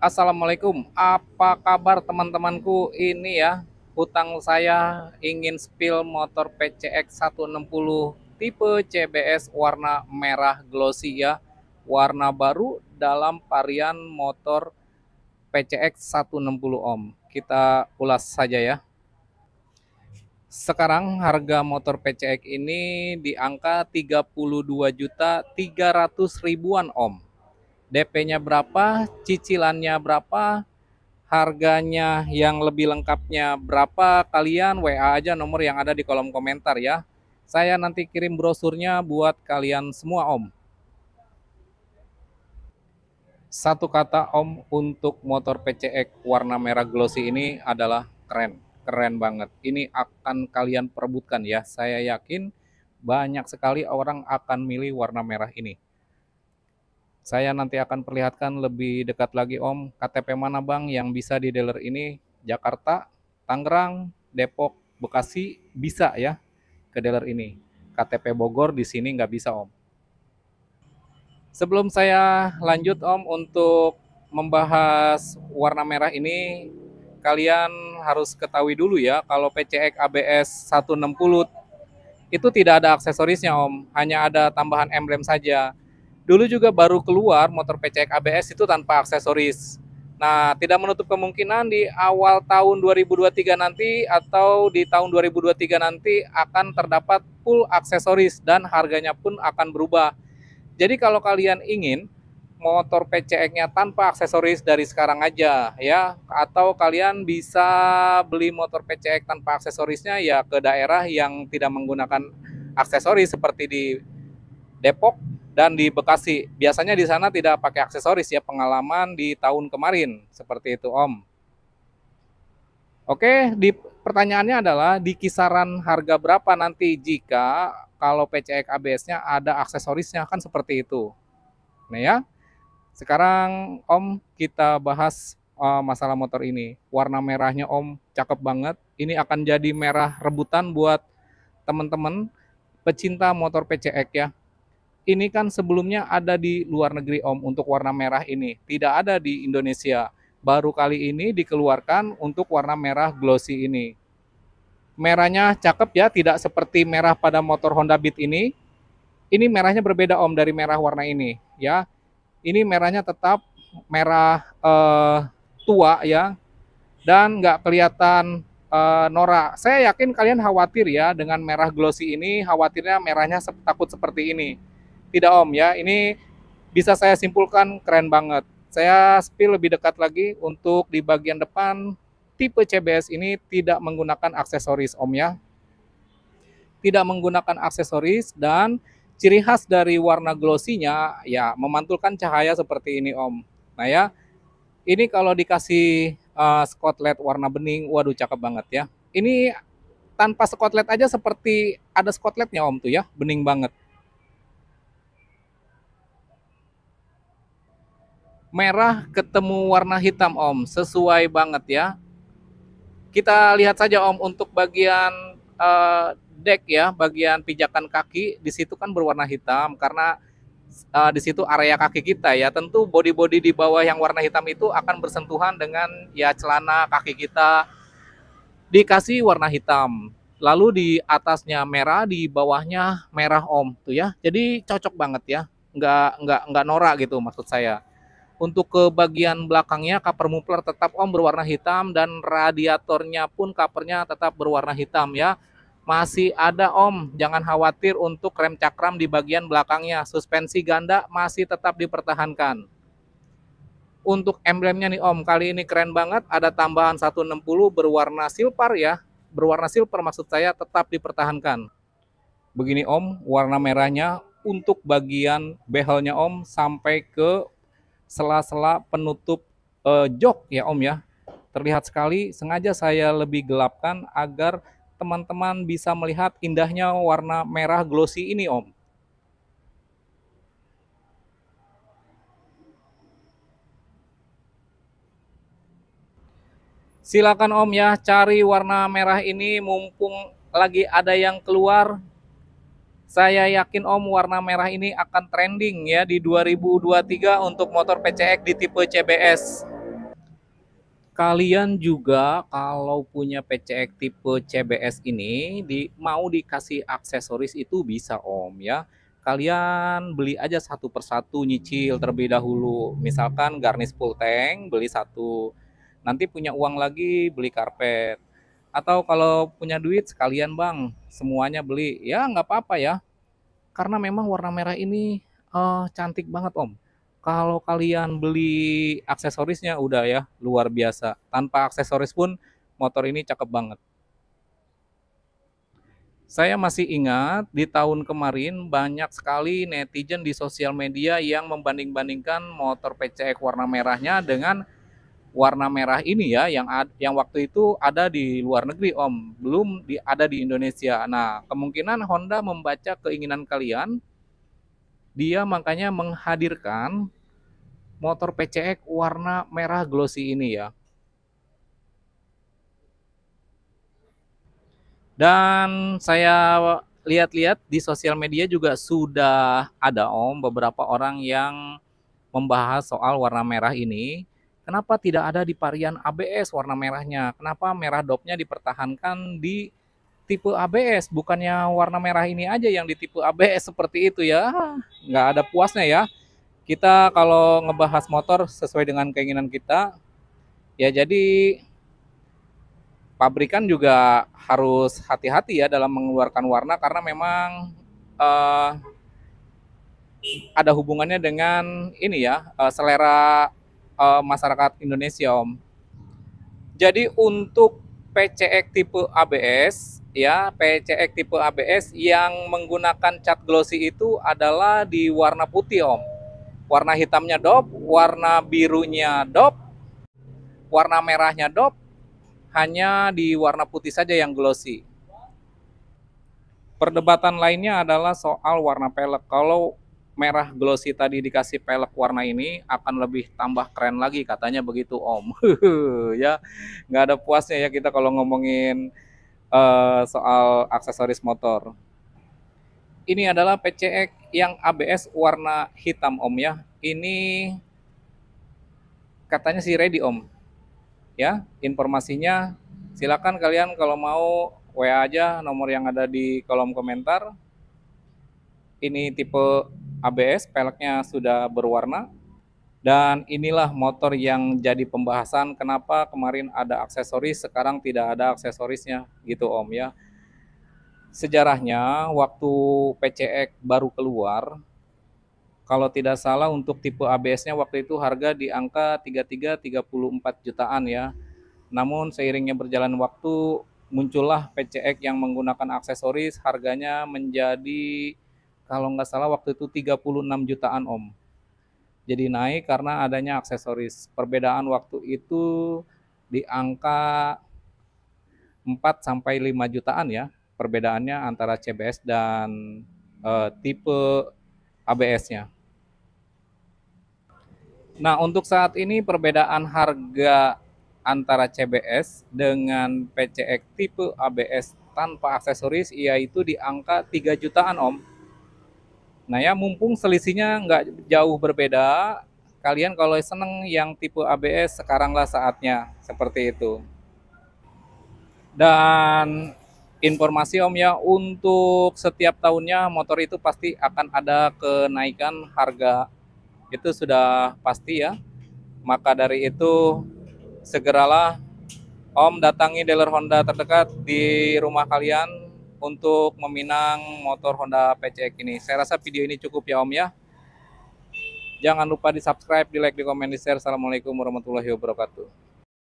Assalamualaikum, apa kabar teman-temanku? Ini ya, hutang saya ingin spill motor PCX 160 tipe CBS warna merah glossy ya. Warna baru dalam varian motor PCX 160 ohm. Kita ulas saja ya. Sekarang harga motor PCX ini di angka 32 juta 300 ribuan ohm DP-nya berapa, cicilannya berapa, harganya yang lebih lengkapnya berapa, kalian WA aja nomor yang ada di kolom komentar ya. Saya nanti kirim brosurnya buat kalian semua om. Satu kata om untuk motor PCX warna merah glossy ini adalah keren. Keren banget. Ini akan kalian perebutkan ya. Saya yakin banyak sekali orang akan milih warna merah ini. Saya nanti akan perlihatkan lebih dekat lagi Om, KTP mana Bang yang bisa di dealer ini? Jakarta, Tangerang, Depok, Bekasi bisa ya ke dealer ini. KTP Bogor di sini nggak bisa Om. Sebelum saya lanjut Om untuk membahas warna merah ini, kalian harus ketahui dulu ya kalau PCX ABS 160 itu tidak ada aksesorisnya Om, hanya ada tambahan emblem saja. Dulu juga baru keluar motor PCX ABS itu tanpa aksesoris. Nah, tidak menutup kemungkinan di awal tahun 2023 nanti atau di tahun 2023 nanti akan terdapat full aksesoris dan harganya pun akan berubah. Jadi kalau kalian ingin motor PCX-nya tanpa aksesoris dari sekarang aja ya atau kalian bisa beli motor PCX tanpa aksesorisnya ya ke daerah yang tidak menggunakan aksesoris seperti di Depok dan di Bekasi. Biasanya di sana tidak pakai aksesoris ya, pengalaman di tahun kemarin seperti itu, Om. Oke, di pertanyaannya adalah di kisaran harga berapa nanti jika kalau PCX ABS-nya ada aksesorisnya kan seperti itu. Nah ya. Sekarang Om kita bahas uh, masalah motor ini. Warna merahnya Om cakep banget. Ini akan jadi merah rebutan buat teman-teman pecinta motor PCX ya ini kan sebelumnya ada di luar negeri Om untuk warna merah ini, tidak ada di Indonesia. Baru kali ini dikeluarkan untuk warna merah glossy ini. Merahnya cakep ya, tidak seperti merah pada motor Honda Beat ini. Ini merahnya berbeda Om dari merah warna ini ya. Ini merahnya tetap merah eh, tua ya dan nggak kelihatan eh, norak. Saya yakin kalian khawatir ya dengan merah glossy ini, khawatirnya merahnya takut seperti ini tidak om ya ini bisa saya simpulkan keren banget saya spill lebih dekat lagi untuk di bagian depan tipe CBS ini tidak menggunakan aksesoris om ya tidak menggunakan aksesoris dan ciri khas dari warna glossy-nya ya memantulkan cahaya seperti ini om nah ya ini kalau dikasih uh, eh, skotlet warna bening waduh cakep banget ya ini tanpa skotlet aja seperti ada skotletnya om tuh ya bening banget merah ketemu warna hitam Om, sesuai banget ya. Kita lihat saja Om untuk bagian uh, deck ya, bagian pijakan kaki di situ kan berwarna hitam karena uh, di situ area kaki kita ya. Tentu body-body di bawah yang warna hitam itu akan bersentuhan dengan ya celana kaki kita dikasih warna hitam. Lalu di atasnya merah, di bawahnya merah om tuh ya. Jadi cocok banget ya. Nggak nggak nggak norak gitu maksud saya. Untuk ke bagian belakangnya cover muffler tetap om berwarna hitam dan radiatornya pun covernya tetap berwarna hitam ya. Masih ada om, jangan khawatir untuk rem cakram di bagian belakangnya. Suspensi ganda masih tetap dipertahankan. Untuk emblemnya nih om, kali ini keren banget. Ada tambahan 160 berwarna silver ya. Berwarna silver maksud saya tetap dipertahankan. Begini om, warna merahnya untuk bagian behelnya om sampai ke sela-sela penutup uh, jok ya Om ya. Terlihat sekali sengaja saya lebih gelapkan agar teman-teman bisa melihat indahnya warna merah glossy ini Om. Silakan Om ya cari warna merah ini mumpung lagi ada yang keluar saya yakin Om warna merah ini akan trending ya di 2023 untuk motor PCX di tipe CBS. Kalian juga kalau punya PCX tipe CBS ini di, mau dikasih aksesoris itu bisa Om ya kalian beli aja satu persatu nyicil terlebih dahulu misalkan garnish full tank beli satu nanti punya uang lagi beli karpet atau kalau punya duit sekalian bang semuanya beli ya nggak apa-apa ya karena memang warna merah ini uh, cantik banget om kalau kalian beli aksesorisnya udah ya luar biasa tanpa aksesoris pun motor ini cakep banget saya masih ingat di tahun kemarin banyak sekali netizen di sosial media yang membanding-bandingkan motor PCX warna merahnya dengan warna merah ini ya yang yang waktu itu ada di luar negeri Om, belum di, ada di Indonesia. Nah, kemungkinan Honda membaca keinginan kalian. Dia makanya menghadirkan motor PCX warna merah glossy ini ya. Dan saya lihat-lihat di sosial media juga sudah ada Om beberapa orang yang membahas soal warna merah ini Kenapa tidak ada di varian ABS warna merahnya? Kenapa merah dopnya dipertahankan di tipe ABS? Bukannya warna merah ini aja yang di tipe ABS seperti itu ya? Nggak ada puasnya ya. Kita kalau ngebahas motor sesuai dengan keinginan kita, ya jadi pabrikan juga harus hati-hati ya dalam mengeluarkan warna karena memang uh, ada hubungannya dengan ini ya eh, selera uh, masyarakat Indonesia Om. Jadi untuk PCX tipe ABS ya, PCX tipe ABS yang menggunakan cat glossy itu adalah di warna putih Om. Warna hitamnya dop, warna birunya dop, warna merahnya dop, hanya di warna putih saja yang glossy. Perdebatan lainnya adalah soal warna pelek. Kalau merah glossy tadi dikasih pelek warna ini akan lebih tambah keren lagi katanya begitu om ya nggak ada puasnya ya kita kalau ngomongin uh, soal aksesoris motor ini adalah PCX yang ABS warna hitam om ya ini katanya sih ready om ya informasinya silakan kalian kalau mau WA aja nomor yang ada di kolom komentar ini tipe ABS, peleknya sudah berwarna. Dan inilah motor yang jadi pembahasan kenapa kemarin ada aksesoris, sekarang tidak ada aksesorisnya gitu Om ya. Sejarahnya waktu PCX baru keluar, kalau tidak salah untuk tipe ABS-nya waktu itu harga di angka 33-34 jutaan ya. Namun seiringnya berjalan waktu muncullah PCX yang menggunakan aksesoris harganya menjadi kalau nggak salah waktu itu 36 jutaan om, Jadi naik karena adanya aksesoris. Perbedaan waktu itu di angka 4 sampai 5 jutaan ya perbedaannya antara CBS dan e, tipe ABS-nya. Nah, untuk saat ini perbedaan harga antara CBS dengan PCX tipe ABS tanpa aksesoris yaitu di angka 3 jutaan Om. Nah ya mumpung selisihnya nggak jauh berbeda, kalian kalau seneng yang tipe ABS sekaranglah saatnya seperti itu. Dan informasi Om ya untuk setiap tahunnya motor itu pasti akan ada kenaikan harga itu sudah pasti ya. Maka dari itu segeralah Om datangi dealer Honda terdekat di rumah kalian untuk meminang motor Honda PCX ini. Saya rasa video ini cukup ya Om ya. Jangan lupa di subscribe, di like, di komen, di share. Assalamualaikum warahmatullahi wabarakatuh.